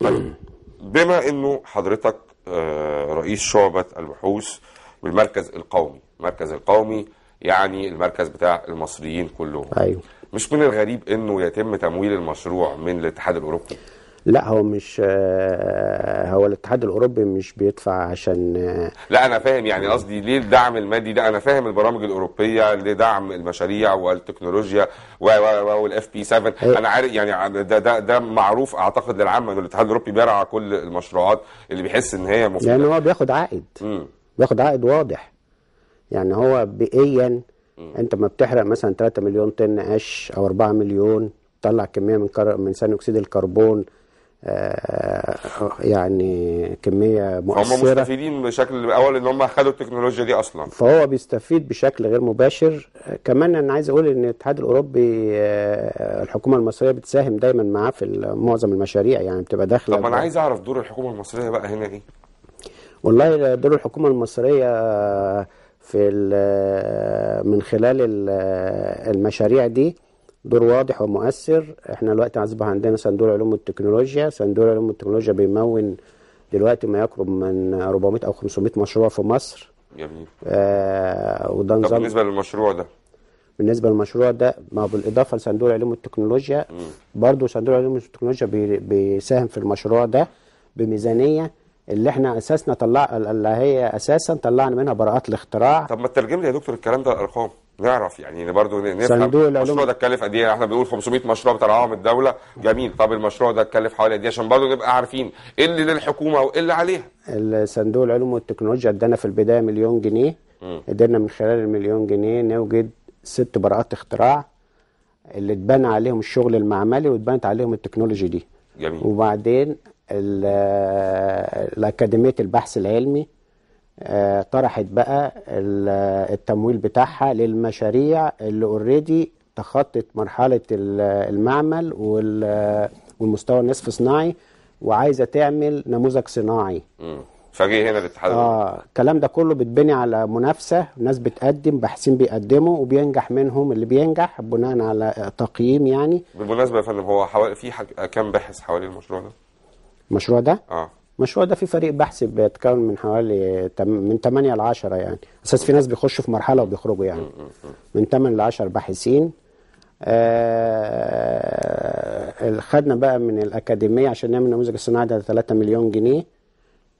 طيب بما انه حضرتك آه، رئيس شعبة البحوث بالمركز القومي المركز القومي يعني المركز بتاع المصريين كلهم أيوه. مش من الغريب انه يتم تمويل المشروع من الاتحاد الاوروبي لا هو مش آه، هو الاتحاد الاوروبي مش بيدفع عشان آه، لا انا فاهم يعني قصدي ليه الدعم المادي ده انا فاهم البرامج الاوروبيه لدعم المشاريع والتكنولوجيا والاف بي 7 انا عارف يعني آه، ده ده ده معروف اعتقد للعامه ان الاتحاد الاوروبي بيرعى كل المشروعات اللي بيحس ان هي مفيده يعني هو بياخد عائد مم. بياخد عائد واضح يعني هو بيئيا انت ما بتحرق مثلا 3 مليون طن قش او 4 مليون تطلع كميه من كر... من ثاني اكسيد الكربون آه، يعني كميه مؤثره هم مستفيدين بشكل اول ان هم خدوا التكنولوجيا دي اصلا فهو بيستفيد بشكل غير مباشر آه، كمان انا عايز اقول ان الاتحاد الاوروبي آه، الحكومه المصريه بتساهم دايما معاه في معظم المشاريع يعني بتبقى داخله طب انا عايز اعرف دور الحكومه المصريه بقى هنا ايه والله دور الحكومه المصريه في من خلال المشاريع دي دور واضح ومؤثر احنا دلوقتي اصبح عندنا صندوق العلوم والتكنولوجيا صندوق العلوم والتكنولوجيا بيمون دلوقتي ما يقرب من 400 او 500 مشروع في مصر جميل آه وده نظام بالنسبه للمشروع ده بالنسبه للمشروع ده ما بالاضافه لصندوق العلوم والتكنولوجيا برضه صندوق العلوم والتكنولوجيا بيساهم في المشروع ده بميزانيه اللي احنا اساسنا طلع اللي هي اساسا طلعنا منها براءات الاختراع طب ما تترجم لي يا دكتور الكلام ده الارقام نعرف يعني برضه نفهم المشروع ده اتكلف قد ايه احنا بنقول 500 مشروع بترعاهم الدوله جميل طب المشروع ده اتكلف حوالي قد ايه عشان برضه نبقى عارفين ايه اللي للحكومه وايه اللي عليها صندوق العلوم والتكنولوجيا ادانا في البدايه مليون جنيه قدرنا من خلال المليون جنيه نوجد ست براءات اختراع اللي اتبنى عليهم الشغل المعملي واتبنت عليهم التكنولوجي دي جميل وبعدين الاكاديميه البحث العلمي آه، طرحت بقى التمويل بتاعها للمشاريع اللي اوريدي تخطت مرحله المعمل والمستوى النصف صناعي وعايزه تعمل نموذج صناعي فجه هنا الاتحاد اه الكلام ده كله بتبني على منافسه ناس بتقدم باحثين بيقدموا وبينجح منهم اللي بينجح بناء على تقييم يعني بالمناسبه يا فندم هو حوالي في كام باحث حوالين المشروع ده؟ المشروع ده؟ اه المشروع ده في فريق بحث بيتكون من حوالي من 8 ل 10 يعني اساس في ناس بيخشوا في مرحله وبيخرجوا يعني من 8 ل 10 باحثين آه خدنا بقى من الاكاديميه عشان نعمل نموذج الصناعي ده 3 مليون جنيه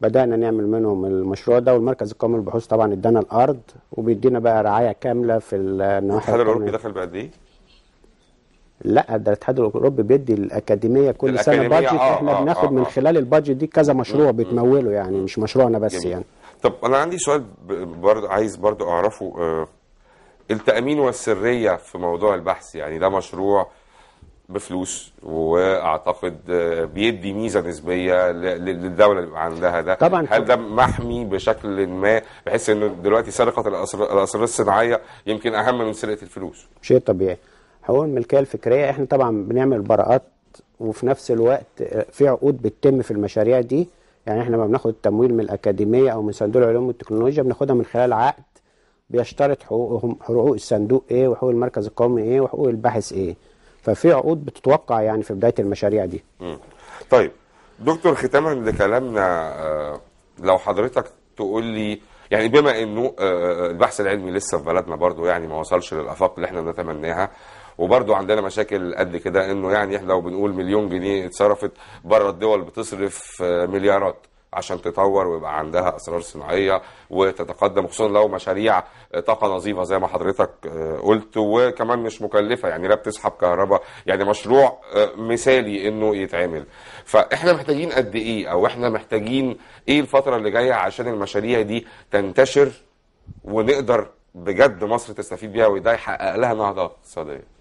بدانا نعمل منهم المشروع ده والمركز القومي للبحوث طبعا ادانا الارض وبيدينا بقى رعايه كامله في النواحي الاتحاد الاوروبي دخل بقد ايه؟ لا ده الاتحاد الاوروبي بيدي الاكاديميه كل الأكاديمية سنه بادجت آه احنا آه بناخد آه من آه. خلال البادجت دي كذا مشروع بتموله يعني مش مشروعنا بس جميل. يعني طب انا عندي سؤال برضه عايز برضه اعرفه آه التامين والسريه في موضوع البحث يعني ده مشروع بفلوس واعتقد آه، بيدي ميزه نسبيه للدوله اللي عندها ده طبعا هل ده محمي بشكل ما بحيث انه دلوقتي سرقه الاسرار الصناعيه يمكن اهم من سرقه الفلوس شيء طبيعي حقوق الملكيه الفكريه احنا طبعا بنعمل براءات وفي نفس الوقت في عقود بتتم في المشاريع دي يعني احنا ما بناخد التمويل من الاكاديميه او من صندوق العلوم والتكنولوجيا بناخدها من خلال عقد بيشترط حقوقهم حقوق الصندوق ايه وحقوق المركز القومي ايه وحقوق الباحث ايه ففي عقود بتتوقع يعني في بدايه المشاريع دي طيب دكتور ختاما لكلامنا آه، لو حضرتك تقول لي يعني بما انه آه، آه، البحث العلمي لسه في بلدنا برضه يعني ما وصلش للافاق اللي احنا بنتمناها وبرضو عندنا مشاكل قد كده انه يعني احنا لو بنقول مليون جنيه اتصرفت بره الدول بتصرف آه، مليارات عشان تطور ويبقى عندها اسرار صناعيه وتتقدم خصوصا لو مشاريع آه، طاقه نظيفه زي ما حضرتك آه، قلت وكمان مش مكلفه يعني لا بتسحب كهرباء يعني مشروع مثالي انه يتعمل فاحنا محتاجين قد ايه او احنا محتاجين ايه الفتره اللي جايه عشان المشاريع دي تنتشر ونقدر بجد مصر تستفيد بيها وده يحقق لها نهضه اقتصاديه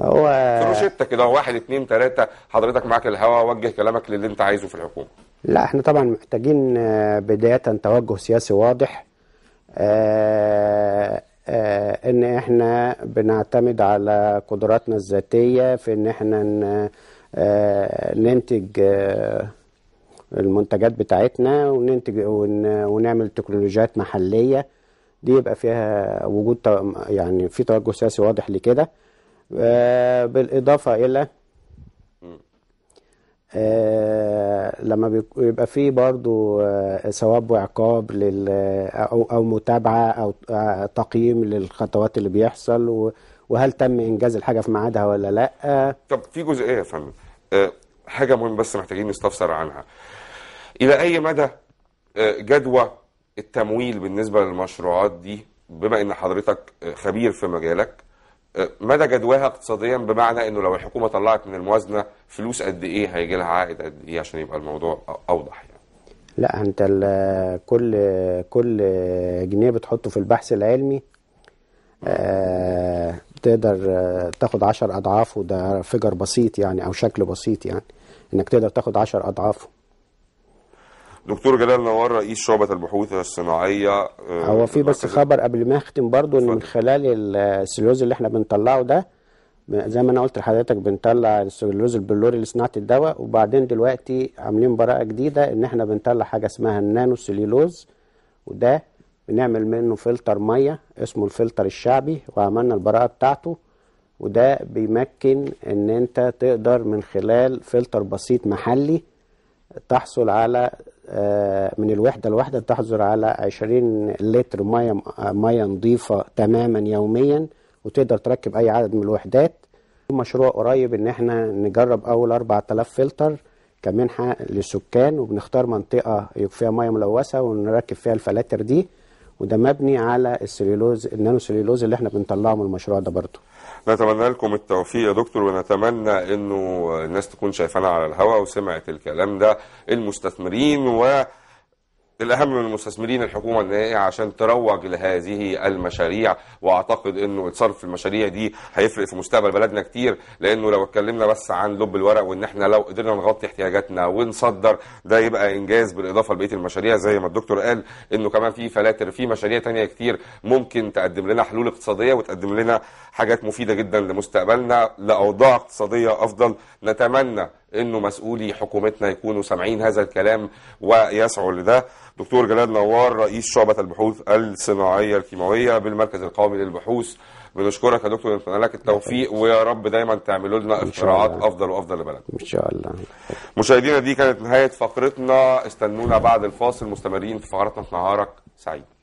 هو روشته كده واحد اتنين تلاته حضرتك معاك الهوا وجه كلامك للي انت عايزه في الحكومه لا احنا طبعا محتاجين آه، بدايه توجه سياسي واضح آه، آه، ان احنا بنعتمد على قدراتنا الذاتيه في ان احنا ننتج المنتجات بتاعتنا وننتج ونعمل تكنولوجيات محليه دي يبقى فيها وجود يعني في توجه سياسي واضح لكده آه، بالإضافة إلى آه، لما بيبقى فيه برضو آه، ثواب وعقاب لل أو, أو متابعة أو تقييم للخطوات اللي بيحصل وهل تم إنجاز الحاجة في ميعادها ولا لأ طب في جزئية يا فندم حاجة مهمة بس محتاجين نستفسر عنها إلى أي مدى جدوى التمويل بالنسبة للمشروعات دي بما ان حضرتك خبير في مجالك مدى جدواها اقتصاديا بمعنى انه لو الحكومه طلعت من الموازنه فلوس قد ايه هيجي لها عائد قد ايه عشان يبقى الموضوع اوضح يعني. لا انت كل كل جنيه بتحطه في البحث العلمي آه تقدر تاخد عشر اضعافه ده فيجر بسيط يعني او شكل بسيط يعني انك تقدر تاخد عشر اضعافه دكتور جلال نوار رئيس شعبة البحوث الصناعية آه، هو في بس خبر قبل ما اختم برضو ان من خلال السلوز اللي احنا بنطلعه ده زي ما انا قلت لحضرتك بنطلع السلوز البلوري لصناعه الدواء وبعدين دلوقتي عاملين براءه جديده ان احنا بنطلع حاجه اسمها النانو سليلوز وده بنعمل منه فلتر ميه اسمه الفلتر الشعبي وعملنا البراءه بتاعته وده بيمكن ان انت تقدر من خلال فلتر بسيط محلي تحصل على آه، من الوحدة الواحدة تحظر على 20 لتر مية آه، مية نظيفة تماما يوميا وتقدر تركب أي عدد من الوحدات مشروع قريب إن احنا نجرب أول 4000 فلتر كمنحة للسكان وبنختار منطقة يكفيها مية ملوثة ونركب فيها الفلاتر دي وده مبني على السليلوز النانو سليلوز اللي احنا بنطلعه من المشروع ده برضه نتمنى لكم التوفيق يا دكتور ونتمنى انه الناس تكون شايفانا على الهواء وسمعت الكلام ده المستثمرين و الأهم من المستثمرين الحكومة النهائية عشان تروج لهذه المشاريع وأعتقد أنه في المشاريع دي هيفرق في مستقبل بلدنا كتير لأنه لو اتكلمنا بس عن لب الورق وأن احنا لو قدرنا نغطي احتياجاتنا ونصدر ده يبقى إنجاز بالإضافة لبقية المشاريع زي ما الدكتور قال أنه كمان في فلاتر في مشاريع تانية كتير ممكن تقدم لنا حلول اقتصادية وتقدم لنا حاجات مفيدة جدا لمستقبلنا لأوضاع اقتصادية أفضل نتمنى انه مسؤولي حكومتنا يكونوا سامعين هذا الكلام ويسعوا لده دكتور جلال نوار رئيس شعبة البحوث الصناعية الكيماوية بالمركز القومي للبحوث بنشكرك يا دكتور نتمنى لك التوفيق نعم. ويا رب دايما تعملوا لنا اختراعات افضل وافضل لبلدنا ان شاء الله مشاهدينا دي كانت نهايه فقرتنا استنونا بعد الفاصل مستمرين في فقراتنا في نهارك سعيد